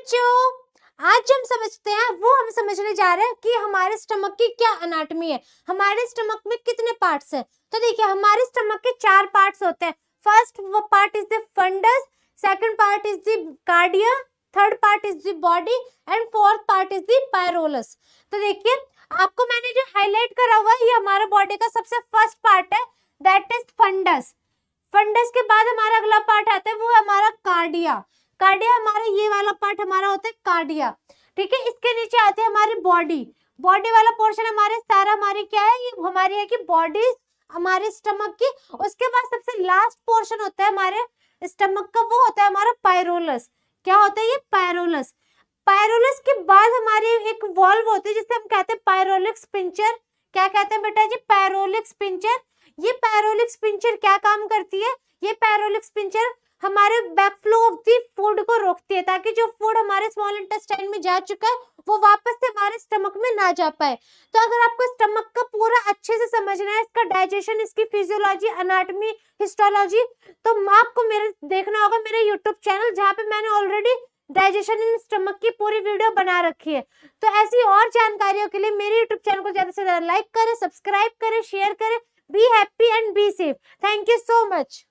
बच्चों आज हम समझते हैं वो हम समझने जा रहे हैं कि हमारे स्टमक की क्या अनाटमी है हमारे स्टमक में कितने पार्ट्स हैं तो देखिए हमारे स्टमक के चार पार्ट्स होते हैं फर्स्ट वो part is the fundus second part is the cardia third part is the body and fourth part is the pylorus तो देखिए आपको मैंने जो हाईलाइट करा हुआ है ये हमारे बॉडी का सबसे फर्स्ट पार्ट है दैट इज फंडस फंडस के बाद हमारा अगला पार्ट आता है वो हमारा कार्डिया कार्डिया हमारा ये वाला पार्ट हमारा होता है कार्डिया ठीक है इसके नीचे आते हैं हमारी बॉडी बॉडी वाला पोर्शन हमारे सारा हमारे क्या है ये हमारी है कि बॉडी हमारे स्टमक की उसके बाद सबसे लास्ट पोर्शन होता है हमारे स्टमक का वो होता है हमारा पायरोलस क्या होता है ये पायरोलस पायरोलस के बाद हमारी एक वॉल्व होती है जिसे हम कहते हैं पायरोलिक्स पिंचर क्या कहते हैं बेटा जी पायरोलिक्स पिंचर ये पायरोलिक्स पिंचर क्या काम करती है ये पायरोलिक्स पिंचर हमारे बैकफ्लो ऑफ दी फूड को रोकती है ताकि जो फूड हमारे स्मॉल इंटेस्टाइन में जा चुका है वो वापस से हमारे स्टमक में ना जा पाए तो अगर आपको स्टमक का पूरा अच्छे से समझना है इसका डाइजेशन इसकी फिजियोलॉजी अनाटमी हिस्टोलॉजी तो आपको मेरे देखना होगा मेरे यूट्यूब चैनल जहाँ पे मैंने ऑलरेडी डाइजेशन इन स्टमक की पूरी वीडियो बना रखी है तो ऐसी और जानकारियों के लिए मेरे यूट्यूब चैनल को ज़्यादा से ज़्यादा लाइक करें सब्सक्राइब करें शेयर करें be happy and be safe thank you so much